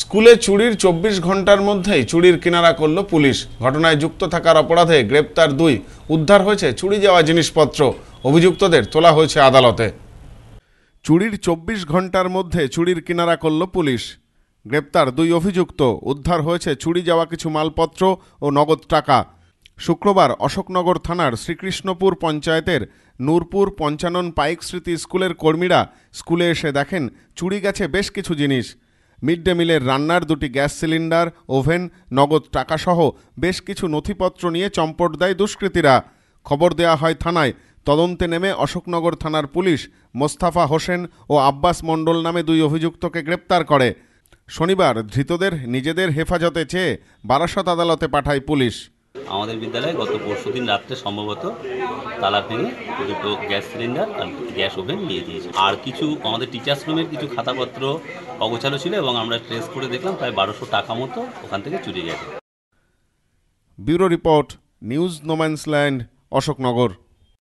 স্কুলে চুরির চব্বিশ ঘন্টার মধ্যেই চুরির কিনারা করল পুলিশ ঘটনায় যুক্ত থাকার অপরাধে গ্রেপ্তার দুই উদ্ধার হয়েছে চুরি যাওয়া জিনিসপত্র অভিযুক্তদের তোলা হয়েছে আদালতে চুরির চব্বিশ ঘন্টার মধ্যে চুরির কিনারা করল পুলিশ গ্রেপ্তার দুই অভিযুক্ত উদ্ধার হয়েছে চুরি যাওয়া কিছু মালপত্র ও নগদ টাকা শুক্রবার অশোকনগর থানার শ্রীকৃষ্ণপুর পঞ্চায়েতের নূরপুর পঞ্চানন পাইক স্মৃতি স্কুলের কর্মীরা স্কুলে এসে দেখেন চুরি গেছে বেশ কিছু জিনিস মিড ডে মিলের রান্নার দুটি গ্যাস সিলিন্ডার ওভেন নগদ টাকাসহ বেশ কিছু নথিপত্র নিয়ে চম্পট দেয় দুষ্কৃতীরা খবর দেয়া হয় থানায় তদন্তে নেমে অশোকনগর থানার পুলিশ মোস্তাফা হোসেন ও আব্বাস মণ্ডল নামে দুই অভিযুক্তকে গ্রেপ্তার করে শনিবার ধৃতদের নিজেদের হেফাজতে চেয়ে বারাসত আদালতে পাঠায় পুলিশ আমাদের বিদ্যালয়ে গত পরশু দিন রাত্রে সম্ভবত তালা ভেঙে দুটো গ্যাস সিলিন্ডার আর গ্যাস ওভেন নিয়ে দিয়েছে আর কিছু আমাদের টিচার্স রুমের কিছু খাতাপত্র অগোছালো ছিল এবং আমরা ট্রেস করে দেখলাম প্রায় বারোশো টাকা মতো ওখান থেকে চুরি গেছে bureau report news no man's land Ashoknagar